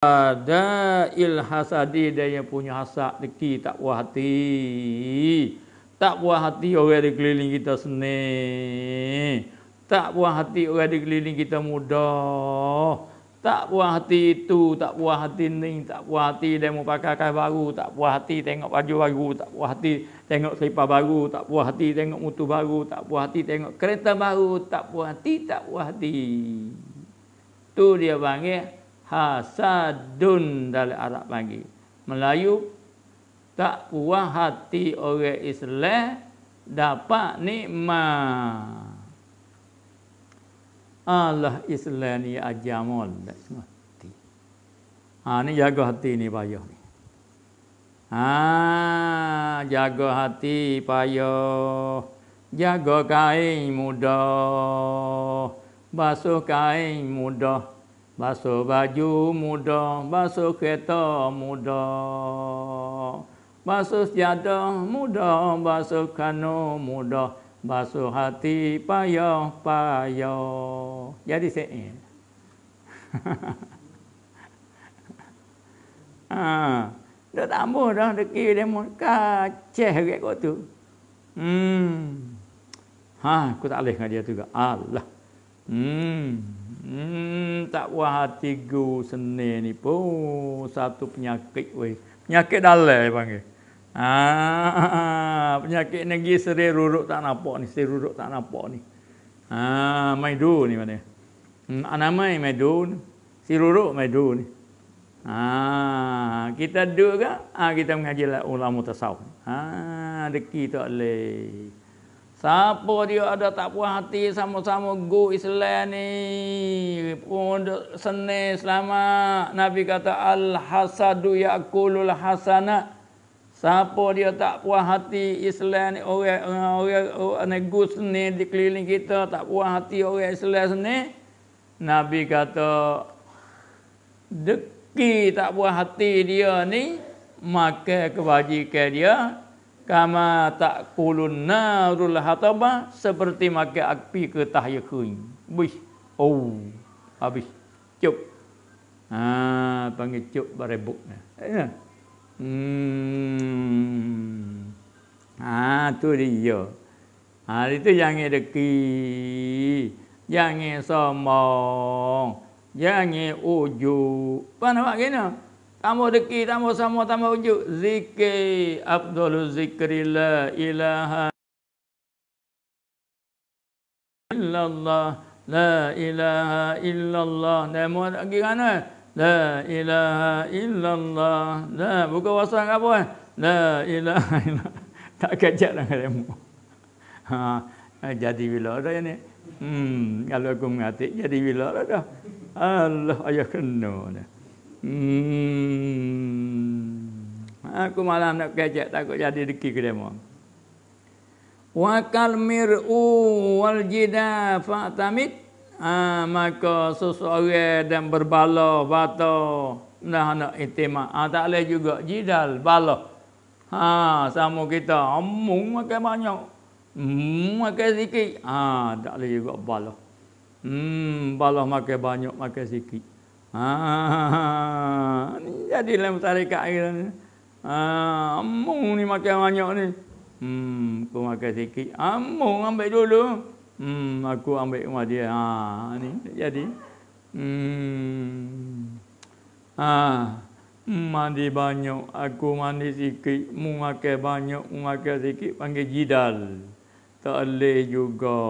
ada il hasadi dia yang punya hasad deki tak puas hati tak puas hati orang di keliling kita seni tak puas hati orang di keliling kita muda tak puas hati itu tak puas hati ni tak puas hati dia mau pakai kain baru tak puas hati tengok baju baru tak puas hati tengok selipar baru tak puas hati tengok motor baru tak puas hati tengok kereta baru tak puas hati tak puas hati tu dia panggil hasadun dari Arab lagi. Melayu tak puas hati oleh Islam dapat nikmat. Allah Islam ni ajamul semua hati. Ha ni jaga hati ni payah ni. Ha jaga hati payah. Jaga kain mudah. Basuh kain mudah. Basuh baju muda, basuh kereta muda. Basuh sejadah muda, basuh kano muda. Basuh hati payah, payah. Jadi saya ha. Dah tambah dah, dah kira dia mahu kacih ke kot tu. Hmm. Ha, aku tak boleh dengan dia juga. Allah. Hmm. Hmm, tak puas hati gu seni ni pun satu penyakit weh. Penyakit dalai panggil. Ah, penyakit negeri seri ruruk tak nampak ni, seri ruruk tak nampak ni. Ah, ha, maidun ni mana? Hmm, nama maidun, si ruruk maidun ni. Ah, kita duduk ke? Ah, kita mengajilah ulama tasawuf. Ah, deki tak leh. Siapa dia ada tak puas hati sama-sama go Islam ni. Pun senang selama Nabi kata Al-Hasadu Ya'kulul Hasanat. Siapa dia tak puas hati Islam ni. Orang-orang go seni di keliling kita tak puas hati orang Islam seni. Nabi kata deki tak puas hati dia ni. Maka kebajikan dia kama tak kulun narul hataba seperti makai api ke tahya kering. Buih. Oh. Habis. Cuk. Ha, panggil cuk berebuk. Ya. Hmm. Ha, tu dia. Ha, itu jangan deki. Jangan sombong. Jangan ujuk. Apa nampak kena? Tambah deki, tambah sama, tambah ujuk. Zikir. Abdulu zikri ilaha. Illallah. La ilaha illallah. Dan mahu lagi kan? La ilaha illallah. Nah buka puasa ke apa? Kan? La ilaha illallah. Tak kejap lah dengan kamu. Ha, eh, jadi bila dah ni? Hmm, kalau aku mengatik, jadi bila ada lah Allah, ayah kena. Allah. Hmm. Aku malam nak kecek takut jadi deki ke demo. Wa kal mir'u wal jida fa tamit. Ah maka seseorang dan berbala bata nah nak itima. Ah tak leh juga jidal bala. Ha sama kita amung makan banyak. Hmm makan sikit. Ah tak leh juga bala. Hmm bala makan banyak makan sikit. Ha, ni jadi lem tarikat kita lah ni. Ah, amung ni makan banyak ni. Hmm, aku makan sikit. Amung ambil dulu. Hmm, aku ambil rumah dia. Ha, ni jadi. Hmm. Ah, mandi banyak, aku mandi sikit, mu makan banyak, mu makan sikit panggil jidal. Tak leh juga.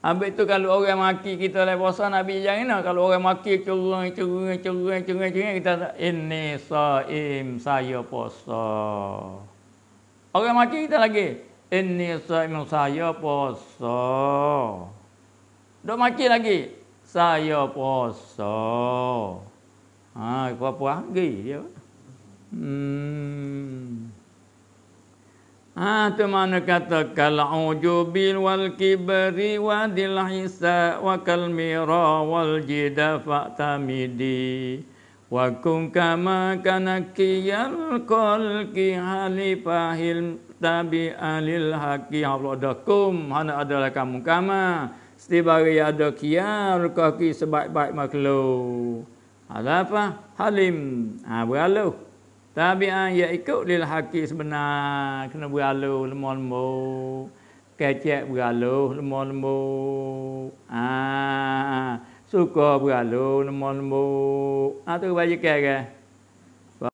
Habis tu kalau orang maki kita lain puasa Nabi jangan lah. Kalau orang maki cerai, cerai, cerai, cerai, cerai. Kita ini sa'im saya puasa. Orang maki kita lagi. Ini sa'im saya puasa. Duk maki lagi. Saya puasa. Ha, puas-puas lagi dia. Hmm. Ha, tu mana kata kal ujubil wal kibri wa dil hisa wa kal mira wal jida fa tamidi wa kum kama kana kiyal kol ki halifahil tabi alil haqi ya Allah dakum mana adalah kamu kama setiap hari ada kiyal kaki sebaik-baik makhluk ada apa halim ha, beraluh Tabi'an ya ikut lil haqi sebenar kena beraluh lemo-lemo. Kecek beraluh lemo-lemo. Ah, ha, ha, ha. suka beraluh lemo-lemo. Ah tu bagi kek ke?